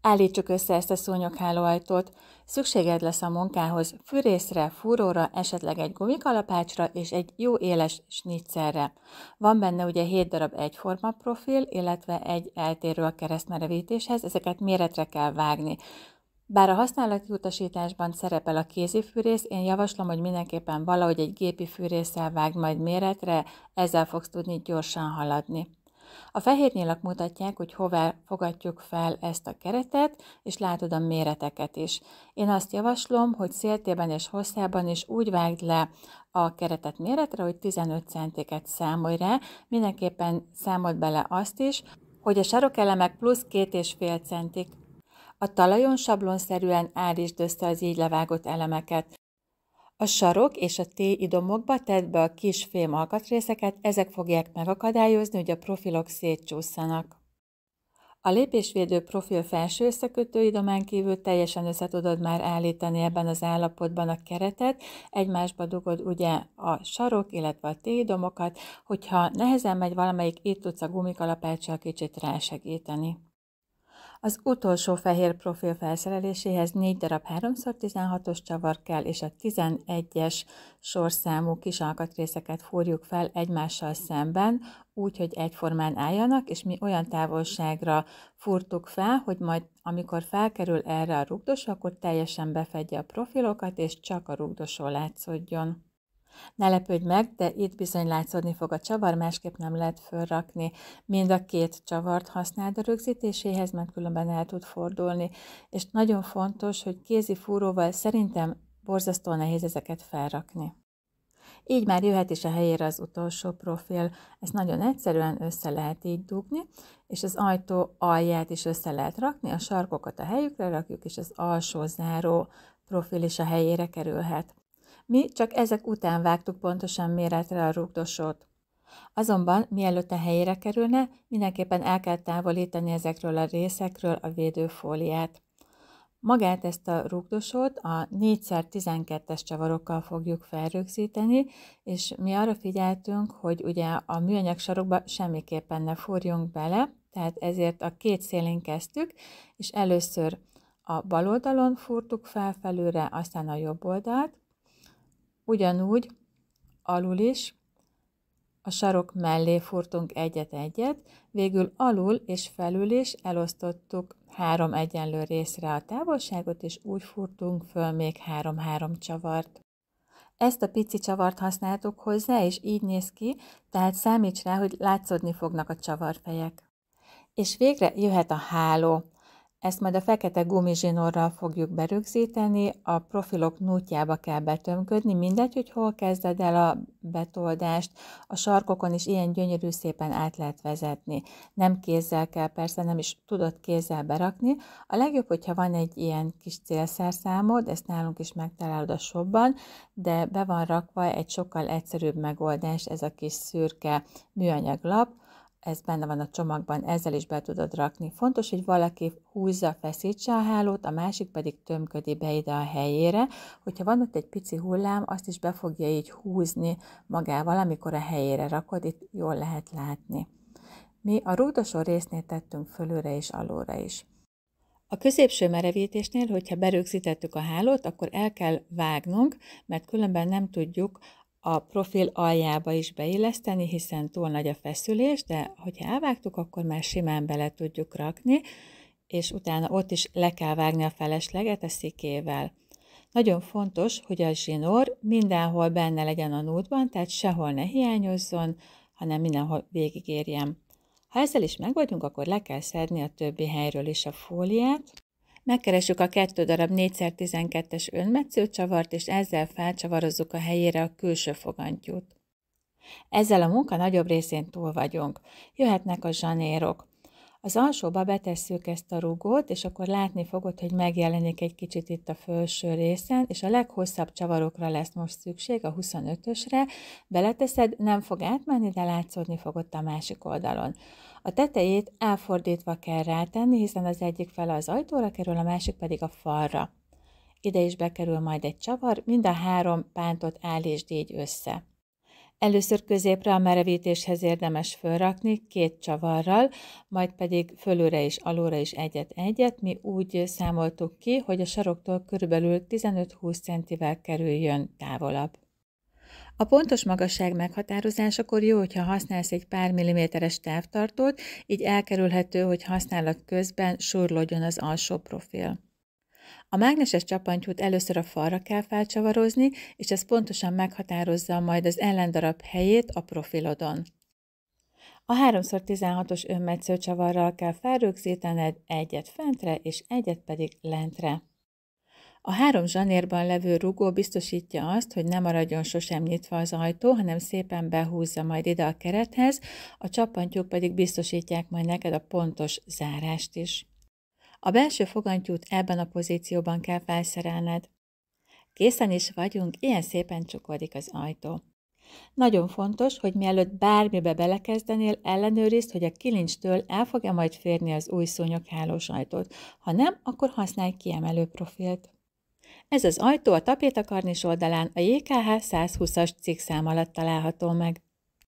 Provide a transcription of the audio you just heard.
Állítsuk össze ezt a szúnyoghálóajtót. Szükséged lesz a munkához fűrészre, fúróra, esetleg egy gumikalapácsra és egy jó éles snitzerre. Van benne ugye 7 darab egyforma profil, illetve egy eltérő a keresztmerevítéshez, ezeket méretre kell vágni. Bár a használati utasításban szerepel a kézi fűrész, én javaslom, hogy mindenképpen valahogy egy gépi fűrészsel vágd majd méretre, ezzel fogsz tudni gyorsan haladni. A fehér nyilak mutatják, hogy hová fogadjuk fel ezt a keretet, és látod a méreteket is. Én azt javaslom, hogy széltében és hosszában is úgy vágd le a keretet méretre, hogy 15 centiket számolj rá. Mindenképpen számolt bele azt is, hogy a sarokelemek plusz 2,5 centik a talajon sablonszerűen állítsd össze az így levágott elemeket. A sarok és a T-idomokba tedd be a kis fém alkatrészeket, ezek fogják megakadályozni, hogy a profilok szétcsúszanak. A lépésvédő profil felső idomán kívül teljesen össze tudod már állítani ebben az állapotban a keretet, egymásba dugod ugye a sarok, illetve a T-idomokat, hogyha nehezen megy valamelyik, itt tudsz a gumikalapáccsal kicsit rásegíteni. Az utolsó fehér profil felszereléséhez 4 darab 3x16-os csavar kell, és a 11-es sorszámú kis alkatrészeket fúrjuk fel egymással szemben, úgy, hogy egyformán álljanak, és mi olyan távolságra fúrtuk fel, hogy majd amikor felkerül erre a rugdosó, akkor teljesen befedje a profilokat, és csak a rugdosó látszódjon. Ne lepődj meg, de itt bizony látszódni fog a csavar, másképp nem lehet fölrakni. Mind a két csavart használd a rögzítéséhez, mert különben el tud fordulni. És nagyon fontos, hogy kézi fúróval szerintem borzasztó nehéz ezeket felrakni. Így már jöhet is a helyére az utolsó profil. Ezt nagyon egyszerűen össze lehet így dugni, és az ajtó alját is össze lehet rakni, a sarkokat a helyükre rakjuk, és az alsó záró profil is a helyére kerülhet. Mi csak ezek után vágtuk pontosan méretre a rugdosót. Azonban, mielőtt a helyére kerülne, mindenképpen el kell távolítani ezekről a részekről a védőfóliát. Magát ezt a rugdosót a 4x12-es csavarokkal fogjuk felrögzíteni, és mi arra figyeltünk, hogy ugye a műanyag sarokba semmiképpen ne forjunk bele, tehát ezért a két szélén kezdtük, és először a bal oldalon fúrtuk fel aztán a jobb oldalt, Ugyanúgy alul is a sarok mellé furtunk egyet-egyet, végül alul és felül is elosztottuk három egyenlő részre a távolságot, és úgy furtunk föl még három-három csavart. Ezt a pici csavart használtuk hozzá, és így néz ki, tehát számíts rá, hogy látszódni fognak a csavarfejek. És végre jöhet a háló. Ezt majd a fekete gumizsinórral fogjuk berögzíteni, a profilok nútjába kell betömködni, mindegy, hogy hol kezded el a betoldást, a sarkokon is ilyen gyönyörű szépen át lehet vezetni. Nem kézzel kell, persze nem is tudod kézzel berakni. A legjobb, hogyha van egy ilyen kis célszerszámod, ezt nálunk is megtalálod a shopban, de be van rakva egy sokkal egyszerűbb megoldás, ez a kis szürke műanyag lap, ez benne van a csomagban, ezzel is be tudod rakni. Fontos, hogy valaki húzza, feszítse a hálót, a másik pedig tömködi be ide a helyére. Hogyha van ott egy pici hullám, azt is be fogja így húzni magával, amikor a helyére rakod, itt jól lehet látni. Mi a rúdosó résznél tettünk fölőre és alulra is. A középső merevítésnél, hogyha berögzítettük a hálót, akkor el kell vágnunk, mert különben nem tudjuk a profil aljába is beilleszteni, hiszen túl nagy a feszülés, de hogyha elvágtuk, akkor már simán bele tudjuk rakni, és utána ott is le kell vágni a felesleget a szikével. Nagyon fontos, hogy a zsinór mindenhol benne legyen a nútban, tehát sehol ne hiányozzon, hanem mindenhol végigérjem. Ha ezzel is megvagyunk, akkor le kell szedni a többi helyről is a fóliát, Megkeressük a kettő darab 4x12-es önmetszőcsavart, és ezzel felcsavarozzuk a helyére a külső fogantyút. Ezzel a munka nagyobb részén túl vagyunk. Jöhetnek a zsanérok. Az alsóba betesszük ezt a rugót, és akkor látni fogod, hogy megjelenik egy kicsit itt a felső részen, és a leghosszabb csavarokra lesz most szükség, a 25-ösre. Beleteszed, nem fog átmenni, de látszódni fog ott a másik oldalon. A tetejét elfordítva kell rátenni, hiszen az egyik fele az ajtóra kerül, a másik pedig a falra. Ide is bekerül majd egy csavar, mind a három pántot állítsd így össze. Először középre a merevítéshez érdemes fölrakni két csavarral, majd pedig fölőre és alóra is egyet-egyet. Mi úgy számoltuk ki, hogy a saroktól körülbelül 15-20 centivel kerüljön távolabb. A pontos magasság meghatározásakor jó, hogyha használsz egy pár milliméteres távtartót, így elkerülhető, hogy használat közben surlódjon az alsó profil. A mágneses csapantyút először a falra kell felcsavarozni, és ez pontosan meghatározza majd az ellendarab helyét a profilodon. A 3x16-os csavarral kell felrögzítened egyet fentre és egyet pedig lentre. A három zsanérban levő rugó biztosítja azt, hogy ne maradjon sosem nyitva az ajtó, hanem szépen behúzza majd ide a kerethez, a csapantyúk pedig biztosítják majd neked a pontos zárást is. A belső fogantyút ebben a pozícióban kell felszerelned. Készen is vagyunk, ilyen szépen csukodik az ajtó. Nagyon fontos, hogy mielőtt bármibe belekezdenél, ellenőrizd, hogy a kilincstől el fog-e majd férni az új szúnyog hálósajtót. Ha nem, akkor használj kiemelő profilt. Ez az ajtó a tapétakarnis oldalán a JKH 120-as szám alatt található meg.